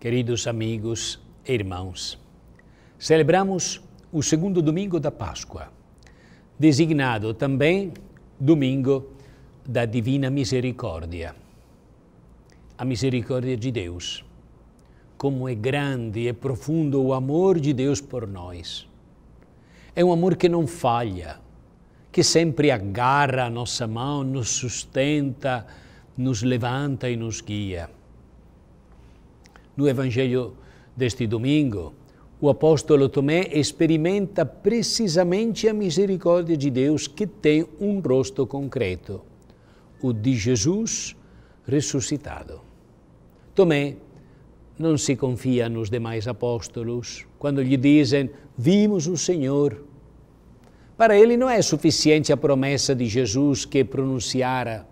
Queridos amigos e irmãos, celebramos o segundo domingo da Páscoa, designado também Domingo da Divina Misericórdia. A misericórdia de Deus. Como é grande e profundo o amor de Deus por nós. É um amor que não falha, que sempre agarra a nossa mão, nos sustenta, nos levanta e nos guia no Evangelho deste domingo, o apóstolo Tomé experimenta precisamente a misericórdia de Deus que tem um rosto concreto, o de Jesus ressuscitado. Tomé não se confia nos demais apóstolos quando lhe dizem: Vimos o Senhor. Para ele não é suficiente a promessa de Jesus que pronunciara: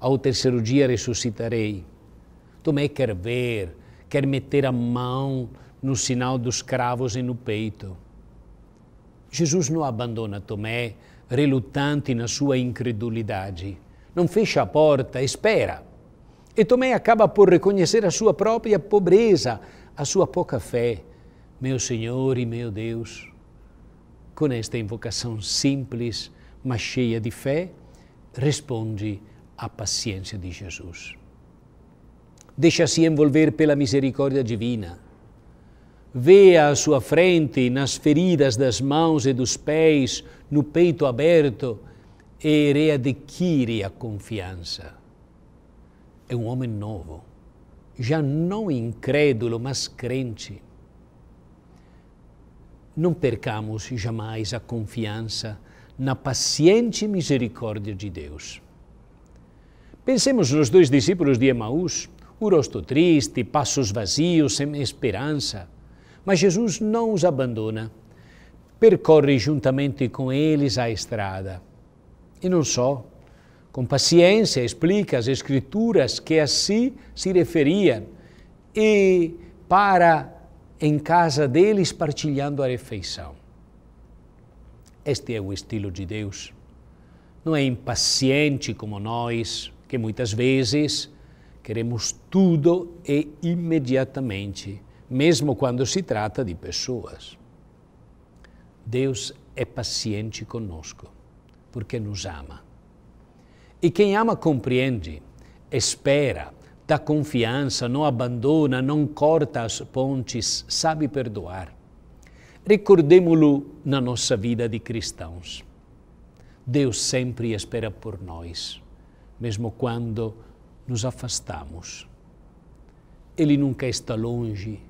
Ao terceiro dia ressuscitarei. Tomé quer ver, quer meter a mão no sinal dos cravos e no peito. Jesus não abandona Tomé, relutante na sua incredulidade. Não fecha a porta, espera. E Tomé acaba por reconhecer a sua própria pobreza, a sua pouca fé. Meu Senhor e meu Deus. Com esta invocação simples, mas cheia de fé, responde à paciência de Jesus. Deixa-se envolver pela misericórdia divina. Vê a sua frente, nas feridas das mãos e dos pés, no peito aberto, e readquire a confiança. É um homem novo, já não incrédulo, mas crente. Não percamos jamais a confiança na paciente misericórdia de Deus. Pensemos nos dois discípulos de Emaús o rosto triste, passos vazios, sem esperança. Mas Jesus não os abandona. Percorre juntamente com eles a estrada. E não só. Com paciência explica as Escrituras que a si se referiam e para em casa deles partilhando a refeição. Este é o estilo de Deus. Não é impaciente como nós, que muitas vezes Queremos tudo e imediatamente, mesmo quando se trata de pessoas. Deus é paciente conosco, porque nos ama. E quem ama compreende, espera, dá confiança, não abandona, não corta as pontes, sabe perdoar. Recordemo-lo na nossa vida de cristãos. Deus sempre espera por nós, mesmo quando nos afastamos. Ele nunca está longe.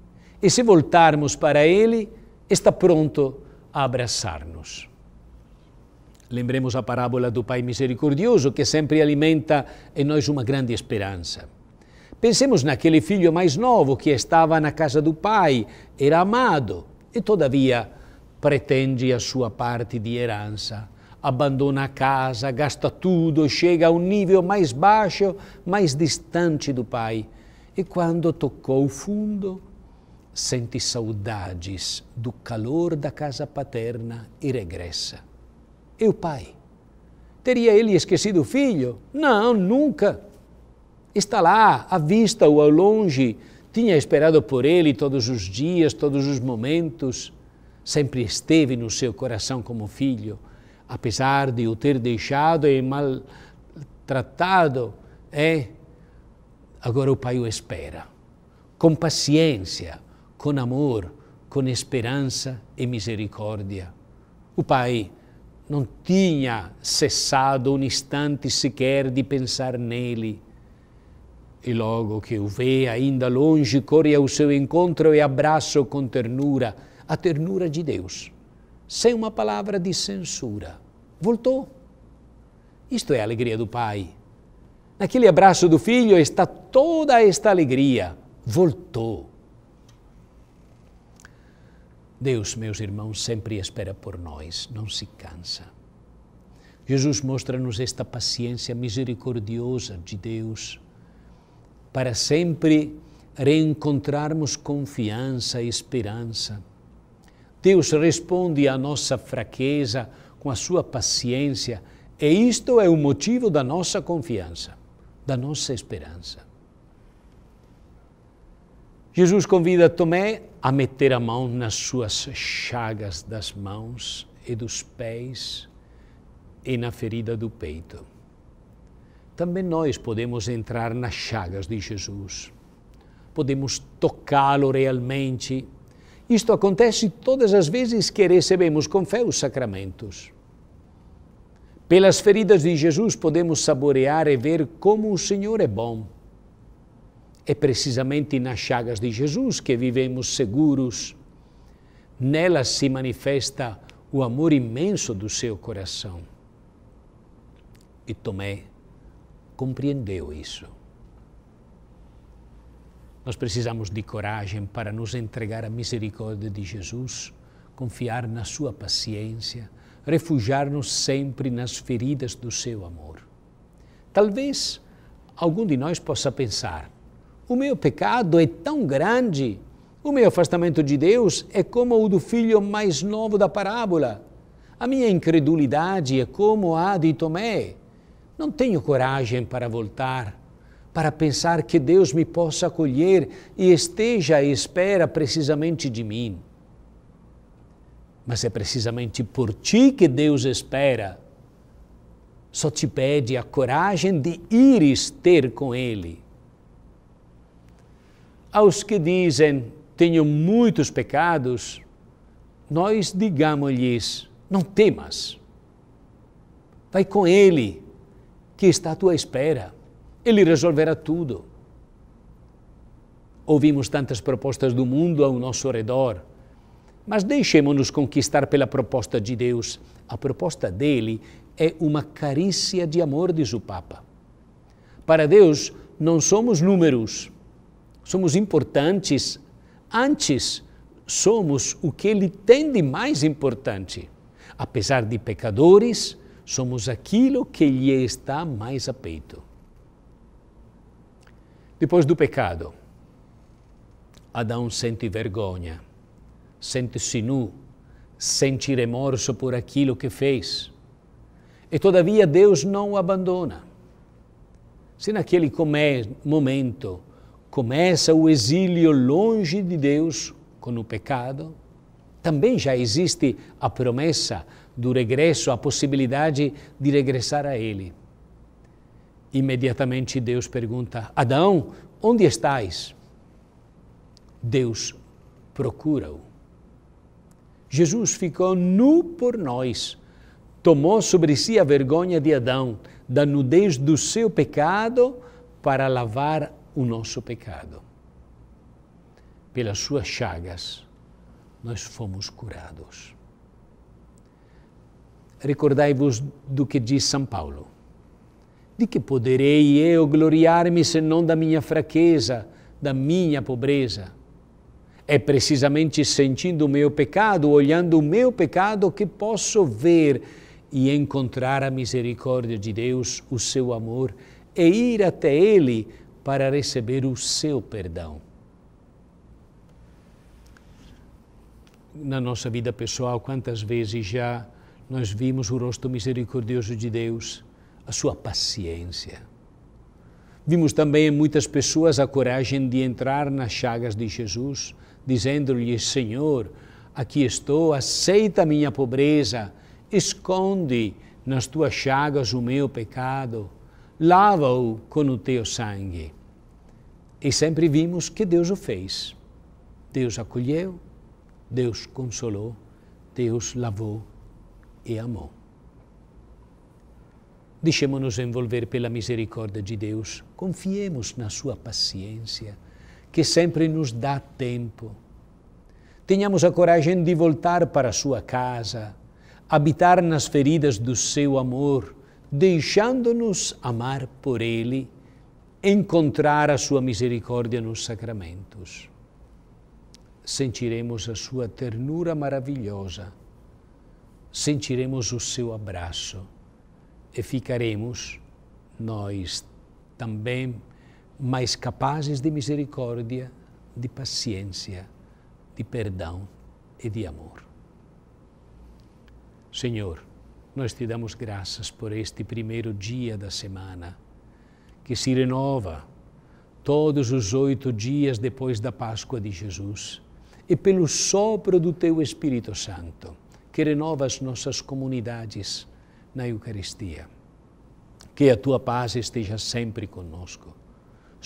E se voltarmos para Ele, está pronto a abraçar-nos. Lembremos a parábola do Pai misericordioso, que sempre alimenta em nós uma grande esperança. Pensemos naquele filho mais novo que estava na casa do pai, era amado e, todavia, pretende a sua parte de herança abandona a casa, gasta tudo, chega um nível mais baixo, mais distante do pai. E quando tocou o fundo, sente saudades do calor da casa paterna e regressa. E o pai? Teria ele esquecido o filho? Não, nunca. Está lá, à vista ou ao longe, tinha esperado por ele todos os dias, todos os momentos, sempre esteve no seu coração como filho apesar de o ter deixado e maltratado, é agora o pai o espera, com paciência, com amor, com esperança e misericórdia. O pai não tinha cessado um instante sequer de pensar nele. E logo que o vê ainda longe, corre ao seu encontro e abraça com ternura, a ternura de Deus, sem uma palavra de censura Voltou. Isto é a alegria do pai. Naquele abraço do filho está toda esta alegria. Voltou. Deus, meus irmãos, sempre espera por nós, não se cansa. Jesus mostra-nos esta paciência misericordiosa de Deus para sempre reencontrarmos confiança e esperança. Deus responde à nossa fraqueza, com a sua paciência, e isto é o motivo da nossa confiança, da nossa esperança. Jesus convida Tomé a meter a mão nas suas chagas das mãos e dos pés e na ferida do peito. Também nós podemos entrar nas chagas de Jesus. Podemos tocá-lo realmente. Isto acontece todas as vezes que recebemos com fé os sacramentos. Pelas feridas de Jesus podemos saborear e ver como o Senhor é bom. É precisamente nas chagas de Jesus que vivemos seguros. Nelas se manifesta o amor imenso do seu coração. E Tomé compreendeu isso. Nós precisamos de coragem para nos entregar à misericórdia de Jesus, confiar na sua paciência, refugiar-nos sempre nas feridas do seu amor. Talvez algum de nós possa pensar: o meu pecado é tão grande, o meu afastamento de Deus é como o do filho mais novo da parábola, a minha incredulidade é como a de Tomé. Não tenho coragem para voltar, para pensar que Deus me possa acolher e esteja à espera precisamente de mim. Mas é precisamente por ti que Deus espera. Só te pede a coragem de ires ter com Ele. Aos que dizem, tenho muitos pecados, nós digamos-lhes, não temas. Vai com Ele, que está à tua espera. Ele resolverá tudo. Ouvimos tantas propostas do mundo ao nosso redor mas deixemos-nos conquistar pela proposta de Deus. A proposta dele é uma carícia de amor, diz o Papa. Para Deus, não somos números, somos importantes. Antes, somos o que ele tem de mais importante. Apesar de pecadores, somos aquilo que lhe está mais a peito. Depois do pecado, Adão sente vergonha sente-se nu, sente remorso por aquilo que fez. E todavia Deus não o abandona. Se naquele momento começa o exílio longe de Deus com o pecado, também já existe a promessa do regresso, a possibilidade de regressar a Ele. Imediatamente Deus pergunta: Adão, onde estás? Deus procura-o. Jesus ficou nu por nós, tomou sobre si a vergonha de Adão, da nudez do seu pecado, para lavar o nosso pecado. Pelas suas chagas, nós fomos curados. Recordai-vos do que diz São Paulo. De que poderei eu gloriar-me senão da minha fraqueza, da minha pobreza? É precisamente sentindo o meu pecado, olhando o meu pecado, que posso ver e encontrar a misericórdia de Deus, o seu amor, e ir até Ele para receber o seu perdão. Na nossa vida pessoal, quantas vezes já nós vimos o rosto misericordioso de Deus, a sua paciência. Vimos também em muitas pessoas a coragem de entrar nas chagas de Jesus, dizendo-lhe: Senhor, aqui estou, aceita a minha pobreza, esconde nas tuas chagas o meu pecado, lava-o com o teu sangue. E sempre vimos que Deus o fez. Deus acolheu, Deus consolou, Deus lavou e amou. Deixemos-nos envolver pela misericórdia de Deus, confiemos na sua paciência que sempre nos dá tempo. Tenhamos a coragem de voltar para sua casa, habitar nas feridas do seu amor, deixando-nos amar por ele, encontrar a sua misericórdia nos sacramentos. Sentiremos a sua ternura maravilhosa, sentiremos o seu abraço e ficaremos nós também mas capazes de misericórdia, de paciência, de perdão e de amor. Senhor, nós te damos graças por este primeiro dia da semana, que se renova todos os oito dias depois da Páscoa de Jesus, e pelo sopro do teu Espírito Santo, que renova as nossas comunidades na Eucaristia. Que a tua paz esteja sempre conosco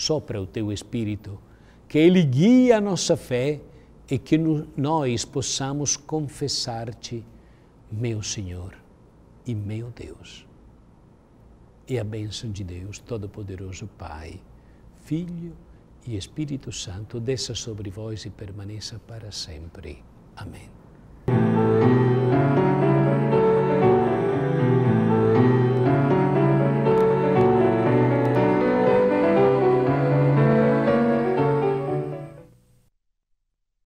sopra o teu Espírito, que ele guie a nossa fé e que nós possamos confessar-te, meu Senhor e meu Deus. E a bênção de Deus Todo-Poderoso, Pai, Filho e Espírito Santo, desça sobre vós e permaneça para sempre. Amém.